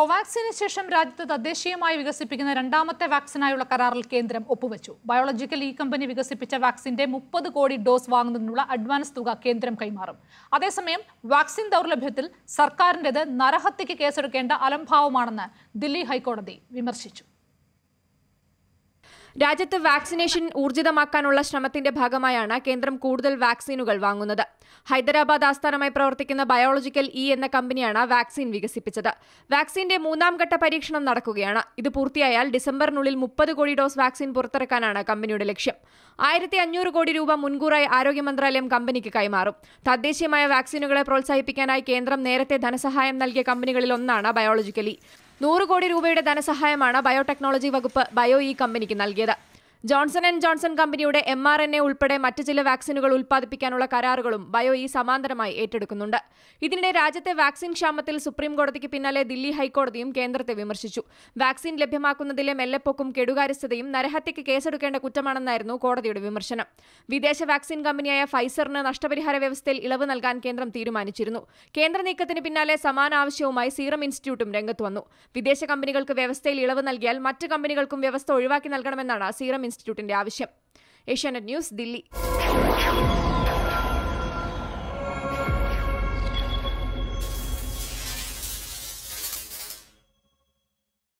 കോവാക്സിന് ശേഷം രാജ്യത്ത് തദ്ദേശീയമായി വികസിപ്പിക്കുന്ന രണ്ടാമത്തെ വാക്സിനായുള്ള കരാറിൽ കേന്ദ്രം ഒപ്പുവച്ചു ബയോളജിക്കൽ ഈ കമ്പനി വികസിപ്പിച്ച വാക്സിന്റെ മുപ്പത് കോടി ഡോസ് വാങ്ങുന്നതിനുള്ള അഡ്വാൻസ് തുക കേന്ദ്രം കൈമാറും അതേസമയം വാക്സിൻ ദൗർലഭ്യത്തിൽ സർക്കാരിൻ്റെത് നരഹത്യയ്ക്ക് കേസെടുക്കേണ്ട അലംഭാവമാണെന്ന് ദില്ലി ഹൈക്കോടതി വിമർശിച്ചു രാജ്യത്ത് വാക്സിനേഷൻ ഊർജിതമാക്കാനുള്ള ശ്രമത്തിന്റെ ഭാഗമായാണ് കേന്ദ്രം കൂടുതൽ വാക്സിനുകൾ വാങ്ങുന്നത് ഹൈദരാബാദ് ആസ്ഥാനമായി പ്രവർത്തിക്കുന്ന ബയോളജിക്കൽ ഇ എന്ന കമ്പനിയാണ് വാക്സിൻ വികസിപ്പിച്ചത് വാക്സിന്റെ മൂന്നാം ഘട്ട പരീക്ഷണം നടക്കുകയാണ് ഇത് പൂർത്തിയായാൽ ഡിസംബറിനുള്ളിൽ മുപ്പത് കോടി ഡോസ് വാക്സിൻ പുറത്തിറക്കാനാണ് കമ്പനിയുടെ ലക്ഷ്യം ആയിരത്തി അഞ്ഞൂറ് കോടി രൂപ മുൻകൂറായി ആരോഗ്യ മന്ത്രാലയം കമ്പനിക്ക് കൈമാറും തദ്ദേശീയമായ വാക്സിനുകളെ പ്രോത്സാഹിപ്പിക്കാനായി കേന്ദ്രം നേരത്തെ ധനസഹായം നൽകിയ കമ്പനികളിൽ ഒന്നാണ് ബയോളജിക്കലി നൂറ് കോടി രൂപയുടെ ധനസഹായമാണ് ബയോടെക്നോളജി വകുപ്പ് ബയോ ഈ കമ്പനിക്ക് നൽകിയത് ജോൺസൺ ആൻഡ് ജോൺസൺ കമ്പനിയുടെ എം ആർ എൻ എ ഉൾപ്പെടെ മറ്റ് ചില വാക്സിനുകൾ ഉൽപ്പാദിപ്പിക്കാനുള്ള കരാറുകളും ബയോ ഈ സമാന്തരമായി ഏറ്റെടുക്കുന്നുണ്ട് ഇതിനിടെ രാജ്യത്തെ വാക്സിൻ ക്ഷാമത്തിൽ സുപ്രീം കോടതിക്ക് പിന്നാലെ ദില്ലി ഹൈക്കോടതിയും കേന്ദ്രത്തെ വിമർശിച്ചു വാക്സിൻ ലഭ്യമാക്കുന്നതിലെ മെല്ലെപ്പൊക്കും കെടുകാര്യസ്ഥതയും നരഹത്യയ്ക്ക് കേസെടുക്കേണ്ട കുറ്റമാണെന്നായിരുന്നു കോടതിയുടെ വിമർശനം വിദേശ വാക്സിൻ കമ്പനിയായ ഫൈസറിന് നഷ്ടപരിഹാര വ്യവസ്ഥയിൽ ഇളവ് നൽകാൻ കേന്ദ്രം തീരുമാനിച്ചിരുന്നു കേന്ദ്ര നീക്കത്തിന് പിന്നാലെ സമാന ആവശ്യവുമായി സീറം ഇൻസ്റ്റിറ്റ്യൂട്ടും രംഗത്ത് വന്നു വിദേശ കമ്പനികൾക്ക് വ്യവസ്ഥയിൽ ഇളവ് നൽകിയാൽ മറ്റ് കമ്പനികൾക്കും വ്യവസ്ഥ ഒഴിവാക്കി നൽകണമെന്നാണ് സീറം ഇൻസ്റ്റിറ്റ്യൂട്ടിന്റെ ആവശ്യം ഏഷ്യാനെറ്റ് ന്യൂസ് ദില്ലി